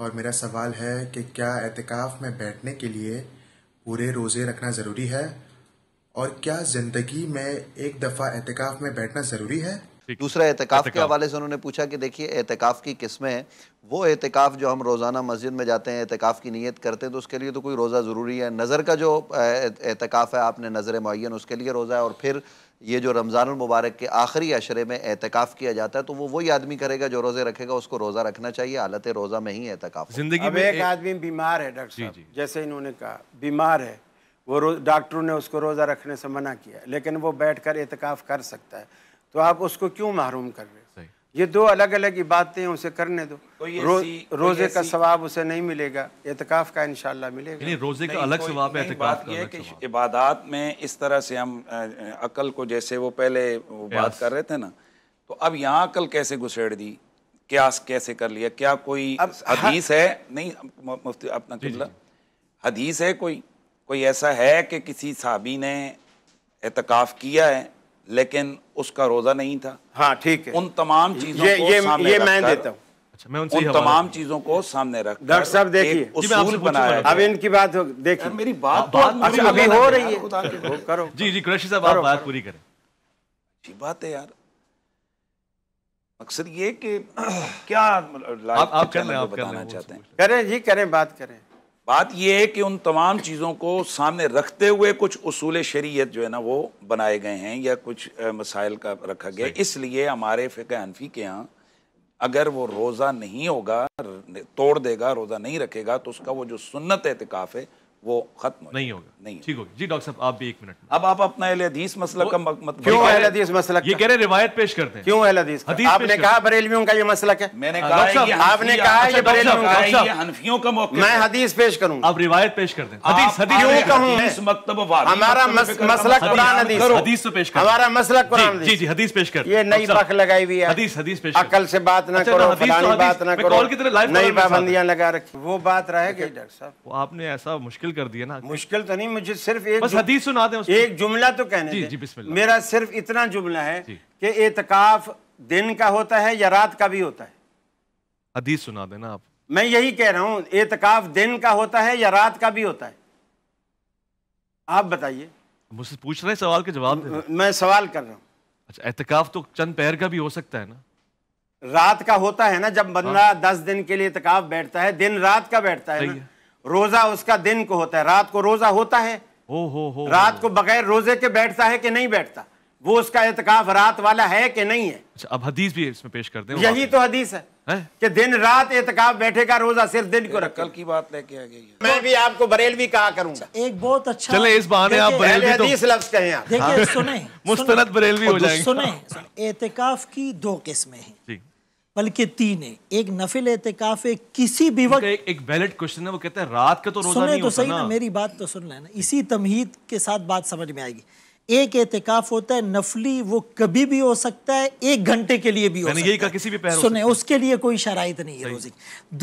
और मेरा सवाल है कि क्या एहतिकाफ़ में बैठने के लिए पूरे रोज़े रखना ज़रूरी है और क्या ज़िंदगी में एक दफ़ा एहतिकाफ़ में बैठना ज़रूरी है दूसरा एहतिकाफ के हवाले से उन्होंने पूछा कि देखिए एहतिकाफ की किस्में हैं वो एहतिकाफ जो हम रोज़ाना मस्जिद में जाते हैं एहतिकाफ की नीयत करते हैं तो उसके लिए तो कोई रोज़ा ज़रूरी है नज़र का जो एहतिकाफ है आपने नज़र मुन उसके लिए रोज़ा है और फिर ये जो रमज़ान मुबारक के आखिरी अशरे में एहतिकाफ किया जाता है तो वो वही आदमी करेगा जो रोज़े रखेगा उसको रोज़ा रखना चाहिए हालत रोज़ा में ही एहतिकाफ ज़िंदगी में एक आदमी बीमार है डॉक्टर जैसे इन्होंने कहा बीमार है वो डॉक्टरों ने उसको रोज़ा रखने से मना किया लेकिन वो बैठ कर एहतिकाफ कर सकता है तो आप उसको क्यों महरूम कर रहे ये दो अलग अलग इबादतें उसे करने दो रो, रोजे का सवाब उसे नहीं मिलेगा एहतिकाफ का इंशाल्लाह मिलेगा रोजे का अलग सवाब है बात यह कि इबादत में इस तरह से हम अकल को जैसे वो पहले वो बात कर रहे थे ना तो अब यहाँ अकल कैसे घुसेड़ दी क्या कैसे कर लिया क्या कोई अब हदीस है नहीं मुफ्ती अपना किबला हदीस है कोई कोई ऐसा है कि किसी साहबी ने एहतिकाफ किया है लेकिन उसका रोजा नहीं था हाँ ठीक है उन तमाम चीजों ये, को ये, सामने ये मैं देता हूँ अच्छा, मैं उन तमाम चीजों को सामने रख डॉक्टर साहब देखिए उसूल बनाया अब इनकी बात देखिए मेरी बात तो अच्छा, अभी हो रही है करो जी जी कृषि साहब आप बात पूरी करें अच्छी बात है यार मकसद ये कि क्या आप, आप, आप बताना चाहते हैं करें जी करें बात करें बात यह है कि उन तमाम चीज़ों को सामने रखते हुए कुछ उसूल शरीयत जो है ना वो बनाए गए हैं या कुछ मसाइल का रखा गया इसलिए हमारे फ़िक हनफी के यहाँ अगर वो रोज़ा नहीं होगा तोड़ देगा रोज़ा नहीं रखेगा तो उसका वो जो सुन्नत एहतिकाफ़ है वो खत्म हो नहीं होगा नहीं ठीक होगा जी डॉक्टर साहब आप भी एक मिनट अब आप अपना हदीस मसला का मत क्यों हदीस मसला ये कह रहे रिवायत पेश करते हैं क्यों हदीस आपने कहा बरेलवियों का ये मसला है मैंने कहा आपने कहा अच्छा, ये बरेलवियों का ये हनफियों का मौका मैं हदीस पेश करूं आप रिवायत पेश करते हैं हदीस हदीस क्यों कहूं इस हमारा मसला कुरान हदीस हदीस से तो पेश कर हमारा मसला कुरान जी जी हदीस पेश कर ये नई पख लगाई हुई है हदीस हदीस पेश अकल से बात ना अच्छा, करो फलानी बात ना करो नई पाबंदियां लगा रखी वो बात रहेगी डॉक्टर साहब आपने ऐसा मुश्किल मुश्किल कर दिया ना मुश्किल तो नहीं मुझे सिर्फ एक बस हदीस सुना दें एक जुमला तो कहने जी, जी, मेरा सिर्फ इतना जुमला है कि एतकाफ दिन का होता है या रात का भी होता है हदीस सुना देना आप मैं यही कह रहा हूं एतकाफ दिन का होता है या रात का भी होता है आप बताइए मुझसे पूछ रहे सवाल के जवाब मैं सवाल कर रहा हूँ अच्छा एहतकाफ तो चंद पैर का भी हो सकता है ना रात का होता है ना जब बंदा हाँ। दस दिन के लिए एहतकाफ बैठता है दिन रात का बैठता है ना रोजा उसका दिन को होता है रात को रोजा होता है हो हो हो रात को बगैर रोजे के बैठता है कि नहीं बैठता वो उसका एतकाफ रात वाला है कि नहीं है अच्छा, अब हदीस भी इसमें पेश कर दें यही तो हदीस है, है? कि दिन रात एतकाफ बैठेगा रोजा सिर्फ दिन को रखकर की बात लेके आ गई मैं भी आपको बरेलवी कहा करूंगा अच्छा, एक बहुत अच्छा चले इस बहाने आप बरेलवी तो हदीस लफ्ज कहें आप देखिए हाँ। सुने मुस्तनद बरेलवी हो जाएंगे सुने एहतिकाफ की दो किस्में हैं बल्कि तीन है एक नफिल एहतिकाफ है तो किसी भी वक्त एक, एक वैलिड क्वेश्चन है वो कहते हैं रात का तो रोजा नहीं तो होता सही ना।, ना मेरी बात तो सुन लेना इसी तमहीद के साथ बात समझ में आएगी एक एहतिकाफ होता है नफली वो कभी भी हो सकता है एक घंटे के लिए भी हो सकता है किसी भी पहर सुने उसके लिए कोई शराइत नहीं है रोजे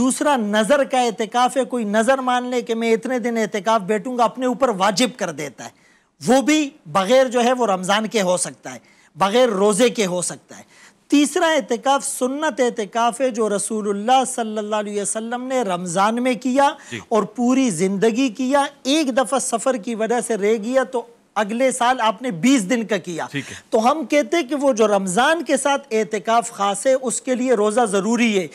दूसरा नज़र का एहतिकाफ है कोई नज़र मान ले कि मैं इतने दिन एहतिकाफ बैठूंगा अपने ऊपर वाजिब कर देता है वो भी बगैर जो है वो रमज़ान के हो सकता है बगैर रोज़े के हो सकता है तीसरा एहतिकाफ सुन्नत एहतिकाफ है जो रसूलुल्लाह सल्लल्लाहु अलैहि वसल्लम ने रमज़ान में किया और पूरी ज़िंदगी किया एक दफ़ा सफ़र की वजह से रह गया तो अगले साल आपने 20 दिन का किया तो हम कहते हैं कि वो जो रमज़ान के साथ एहतिकाफ खास है उसके लिए रोज़ा ज़रूरी है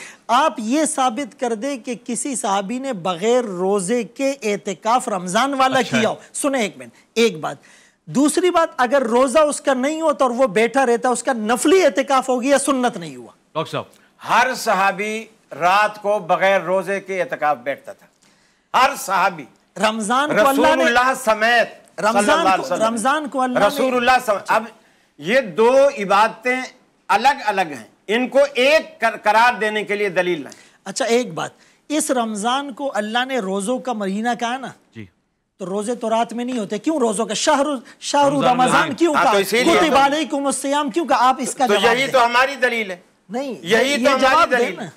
आप ये साबित कर दें कि किसी साहबी ने बग़ैर रोज़े के एहतिकाफ रमज़ान वाला अच्छा किया हो सुने एक मिनट एक बात दूसरी बात अगर रोजा उसका नहीं होता और वो बैठा रहता उसका नफली एहतिकाफ होगी या सुन्नत नहीं हुआ डॉक्टर साहब हर सहाबी रात को बगैर रोजे के एहतिकाफ बैठता था हर सहाबी रमजान को अल्लाह समेत रमजान रमजान को अल्लाह समेत अच्छा। अब ये दो इबादतें अलग अलग हैं इनको एक कर, करार देने के लिए दलील अच्छा एक बात इस रमजान को अल्लाह ने रोजों का महीना कहा ना जी तो रोजे तो रात में नहीं होते क्यों रोजों का शाहरु रमजान क्यों हाँ, तो का कुतिबालैकुमुस्सियाम तो- क्यों का आप इसका तो यही तो हमारी दलील है नहीं यही तो हमारी दलील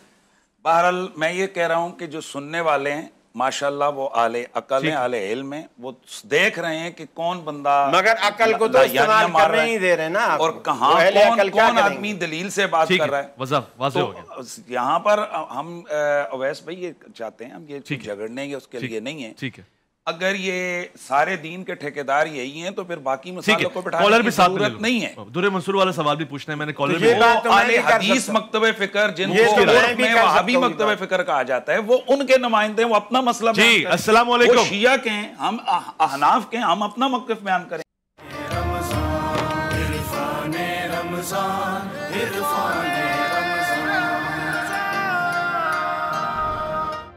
बहरहाल मैं ये कह रहा हूं कि जो सुनने वाले हैं माशाल्लाह वो आले अकल है आले इल्म में वो देख रहे हैं कि कौन बंदा मगर अकल को तो इस्तेमाल कर रहे नहीं दे रहे ना और कहाँ कौन, कौन आदमी दलील से बात कर रहा है वजह तो यहाँ पर हम अवैस भाई ये चाहते हैं हम ये झगड़ने के उसके लिए नहीं है ठीक है अगर ये सारे दीन के ठेकेदार यही हैं तो फिर बाकी मसाले को कॉलर भी साथ जरूरत नहीं है दुरे मंसूर वाला सवाल भी पूछना है मैंने कॉलर तो भी तो हदीस मकतब फिक्र जिनको तो वहाबी मकतब फिक्र कहा जाता है वो उनके नुमाइंदे वो अपना मसला जी अस्सलाम वालेकुम शिया के हैं हम अहनाफ के हम अपना मौकफ बयान करें रमजान